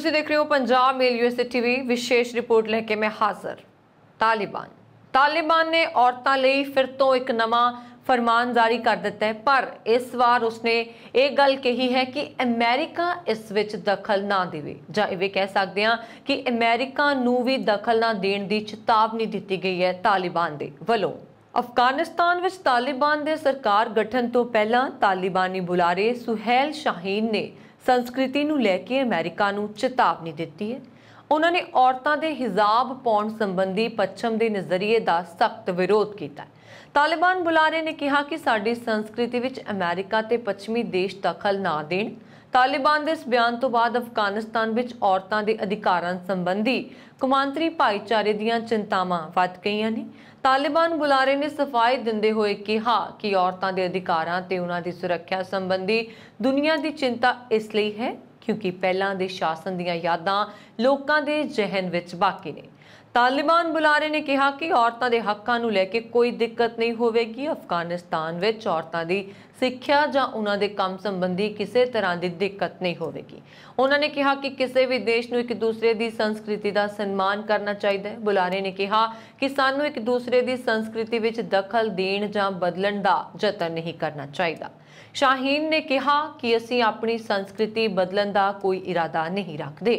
ਤੁਸੀਂ ਦੇਖ ਰਹੇ ਹੋ ਪੰਜਾਬ ਮੇਲ ਯੂਐਸਏ ਟੀਵੀ ਵਿਸ਼ੇਸ਼ ਰਿਪੋਰਟ ਲੈ ਕੇ ਮੈਂ ਹਾਜ਼ਰ ਤਾਲਿਬਾਨ ਤਾਲਿਬਾਨ ਨੇ ਔਰਤਾਂ ਲਈ ਫਿਰ ਤੋਂ ਇੱਕ ਨਵਾਂ ਫਰਮਾਨ ਜਾਰੀ ਕਰ ਦਿੱਤਾ ਹੈ ਪਰ ਇਸ ਵਾਰ ਉਸਨੇ ਇਹ ਗੱਲ ਕਹੀ ਹੈ ਕਿ ਅਮਰੀਕਾ ਇਸ ਵਿੱਚ ਦਖਲ ਨਾ ਦੇਵੇ ਜਾਂ ਇਹ ਵੀ ਕਹਿ ਸਕਦੇ ਹਾਂ ਕਿ ਅਮਰੀਕਾ ਨੂੰ ਵੀ ਦਖਲ ਨਾ ਦੇਣ ਦੀ ਚੇਤਾਵਨੀ ਦਿੱਤੀ ਗਈ ਹੈ ਤਾਲਿਬਾਨ ਦੇ ਵੱਲੋਂ ਅਫਗਾਨਿਸਤਾਨ ਵਿੱਚ ਤਾਲਿਬਾਨ ਦੇ ਸਰਕਾਰ ਗਠਨ ਤੋਂ ਪਹਿਲਾਂ ਤਾਲਿਬਾਨੀ ਬੁਲਾਰੇ ਸੁਹੇਲ ਸ਼ਾਹੀਨ ਨੇ ਸੰਸਕ੍ਰਿਤੀ ਨੂੰ ਲੈ ਕੇ ਅਮਰੀਕਾ ਨੂੰ ਚੇਤਾਵਨੀ ਦਿੱਤੀ ਹੈ ਉਹਨਾਂ ਨੇ ਔਰਤਾਂ ਦੇ ਹਿਜਾਬ ਪਾਉਣ ਸੰਬੰਧੀ ਪੱਛਮ ਦੇ ਨਜ਼ਰੀਏ ਦਾ ਸਖਤ ਵਿਰੋਧ ਕੀਤਾ ਤਾਲਿਬਾਨ ਬੁਲਾਰੇ ਨੇ ਕਿਹਾ ਕਿ ਸਾਡੀ ਸੰਸਕ੍ਰਿਤੀ ਵਿੱਚ ਅਮਰੀਕਾ ਤੇ ਪੱਛਮੀ ਦੇਸ਼ ਦਖਲ ਨਾ ਦੇਣ ਤਾਲਿਬਾਨ ਦੇ ਇਸ ਬਿਆਨ ਤੋਂ ਬਾਅਦ ਅਫਗਾਨਿਸਤਾਨ ਵਿੱਚ ਔਰਤਾਂ ਦੇ ਅਧਿਕਾਰਾਂ ਸੰਬੰਧੀ ਕੁਮਾਂਤਰੀ ਭਾਈਚਾਰੇ ਦੀਆਂ ਚਿੰਤਾਵਾਂ ਵੱਧ ਗਈਆਂ ਨੇ ਤਾਲਿਬਾਨ ਬੁਲਾਰੇ ਨੇ ਸਫਾਈ ਦਿੰਦੇ ਹੋਏ ਕਿਹਾ ਕਿ ਔਰਤਾਂ ਦੇ ਅਧਿਕਾਰਾਂ ਤੇ ਉਹਨਾਂ ਦੀ ਸੁਰੱਖਿਆ ਸੰਬੰਧੀ ਦੁਨੀਆ ਦੀ ਚਿੰਤਾ ਇਸ ਲਈ ਹੈ ਕਿਉਂਕਿ ਪਹਿਲਾਂ ਦੇ ਸ਼ਾਸਨ ਦੀਆਂ ਯਾਦਾਂ ਲੋਕਾਂ ਦੇ ਜ਼ਿਹਨ ਵਿੱਚ ਬਾਕੀ ਨੇ ਤਾਲਿਬਾਨ ਬੁਲਾਰੇ ਨੇ ਕਿਹਾ ਕਿ ਔਰਤਾਂ ਦੇ ਹੱਕਾਂ ਨੂੰ ਲੈ ਕੇ ਕੋਈ ਦਿੱਕਤ ਨਹੀਂ ਹੋਵੇਗੀ ਅਫਗਾਨਿਸਤਾਨ ਵਿੱਚ ਔਰਤਾਂ ਦੀ ਸਿੱਖਿਆ ਜਾਂ ਉਹਨਾਂ ਦੇ ਕੰਮ ਸੰਬੰਧੀ ਕਿਸੇ ਤਰ੍ਹਾਂ ਦੀ ਦਿੱਕਤ ਨਹੀਂ ਹੋਵੇਗੀ ਉਹਨਾਂ ਨੇ ਕਿਹਾ ਕਿ ਕਿਸੇ ਵੀ ਦੇਸ਼ ਨੂੰ ਇੱਕ ਦੂਸਰੇ ਦੀ ਸੰਸਕ੍ਰਿਤੀ ਦਾ ਸਨਮਾਨ ਕਰਨਾ ਚਾਹੀਦਾ ਹੈ ਬੁਲਾਰੇ ਨੇ ਕਿਹਾ ਕਿ ਸਾਨੂੰ ਇੱਕ ਦੂਸਰੇ ਦੀ ਸੰਸਕ੍ਰਿਤੀ ਵਿੱਚ ਦਖਲ ਦੇਣ ਜਾਂ ਬਦਲਣ ਦਾ ਯਤਨ ਨਹੀਂ ਕਰਨਾ ਚਾਹੀਦਾ ਸ਼ਾਹੀਨ ਨੇ ਕਿਹਾ ਕਿ ਅਸੀਂ ਆਪਣੀ ਸੰਸਕ੍ਰਿਤੀ ਬਦਲਣ ਦਾ ਕੋਈ ਇਰਾਦਾ ਨਹੀਂ ਰੱਖਦੇ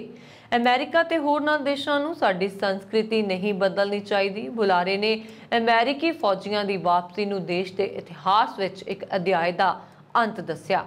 ਅਮਰੀਕਾ ਤੇ ਹੋਰਨਾਂ ਦੇਸ਼ਾਂ ਨੂੰ ਸਾਡੀ ਸੰਸਕ੍ਰਿਤੀ ਨਹੀਂ ਬਦਲਣੀ ਚਾਹੀਦੀ ਬੁਲਾਰੇ ਨੇ ਅਮਰੀਕੀ ਫੌਜੀਆਂ ਦੀ ਵਾਪਸੀ ਨੂੰ ਦੇਸ਼ ਦੇ ਇਤਿਹਾਸ ਵਿੱਚ ਇੱਕ ਅਧਿਆਇ ਦਾ ਅੰਤ ਦੱਸਿਆ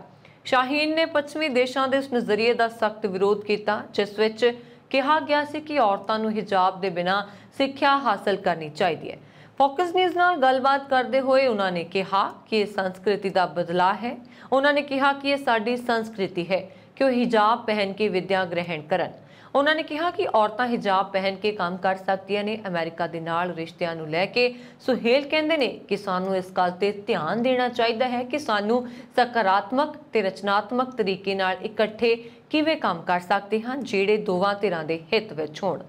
ਸ਼ਾਹੀਨ ਨੇ ਪੱਛਮੀ ਦੇਸ਼ਾਂ ਦੇ ਉਸ ਨਜ਼ਰੀਏ ਦਾ ਸਖਤ ਵਿਰੋਧ ਕੀਤਾ ਜਿਸ ਵਿੱਚ ਕਿਹਾ ਗਿਆ ਸੀ ਕਿ ਔਰਤਾਂ ਨੂੰ ਹਿਜਾਬ ਦੇ ਬਿਨਾਂ ਸਿੱਖਿਆ ਹਾਸਲ ਕਰਨੀ ਚਾਹੀਦੀ ਹੈ ਫੋਕਸ ਨਿਊਜ਼ ਨਾਲ ਗੱਲਬਾਤ ਕਰਦੇ ਹੋਏ ਉਹਨਾਂ ਨੇ ਕਿਹਾ ਕਿ ਇਹ ਸੰਸਕ੍ਰਿਤੀ ਦਾ ਬਦਲਾਅ ਹੈ ਉਹਨਾਂ ਨੇ ਕਿਹਾ ਕਿ ਇਹ ਸਾਡੀ ਸੰਸਕ੍ਰਿਤੀ ਹੈ ਕਿ ਉਹ ਹਿਜਾਬ ਪਹਿਨ ਕੇ ਵਿਦਿਆ ਗ੍ਰਹਿਣ ਕਰਨ ਉਹਨਾਂ ਨੇ ਕਿਹਾ ਕਿ ਔਰਤਾਂ ਹਿਜਾਬ ਪਹਿਨ ਕੇ ਕੰਮ ਕਰ ਸਕਦੀਆਂ ਨੇ ਅਮਰੀਕਾ ਦੇ ਨਾਲ ਰਿਸ਼ਤਿਆਂ ਨੂੰ ਲੈ ਕੇ ਸੁਹੇਲ ਕਹਿੰਦੇ ਨੇ ਕਿ ਸਾਨੂੰ ਇਸ ਗੱਲ ਤੇ ਧਿਆਨ ਦੇਣਾ ਚਾਹੀਦਾ ਹੈ ਕਿ ਸਾਨੂੰ ਸਕਾਰਾਤਮਕ ਤੇ ਰਚਨਾਤਮਕ ਤਰੀਕੇ ਨਾਲ ਇਕੱਠੇ ਕਿਵੇਂ ਕੰਮ ਕਰ ਸਕਦੇ ਹਾਂ ਜਿਹੜੇ ਦੋਵਾਂ ਧਿਰਾਂ ਦੇ ਹਿੱਤ ਵਿੱਚ ਹੋਣ